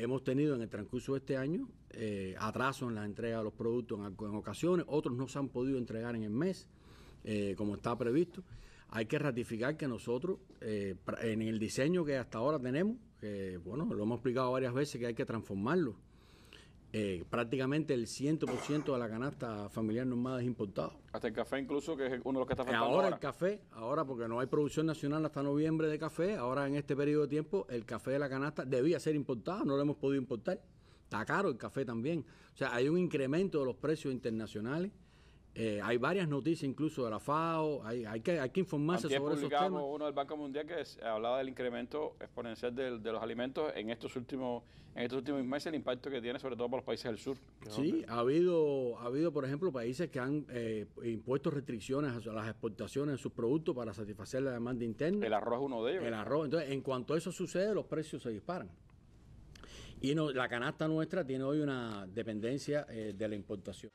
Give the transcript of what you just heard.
Hemos tenido en el transcurso de este año eh, atraso en la entrega de los productos en, ocasiones, otros no se han podido entregar en el mes, eh, como está previsto. Hay que ratificar que nosotros, eh, en el diseño que hasta ahora tenemos, bueno, lo hemos explicado varias veces que hay que transformarlo eh, prácticamente el 100% de la canasta familiar normada es importado. Hasta el café incluso, que es uno de los que está faltando ahora, ahora. el café, ahora porque no hay producción nacional hasta noviembre de café, ahora en este periodo de tiempo el café de la canasta debía ser importado, no lo hemos podido importar. Está caro el café también. O sea, hay un incremento de los precios internacionales eh, hay varias noticias incluso de la FAO, hay, hay, que, hay que informarse sobre esos temas. uno del Banco Mundial que hablaba del incremento exponencial de los alimentos en estos últimos en estos últimos meses, el impacto que tiene sobre todo para los países del sur. Sí, ha habido, ha habido, por ejemplo, países que han eh, impuesto restricciones a las exportaciones de sus productos para satisfacer la demanda interna. El arroz es uno de ellos. El arroz. Entonces, en cuanto eso sucede, los precios se disparan. Y la canasta nuestra tiene hoy una dependencia eh, de la importación.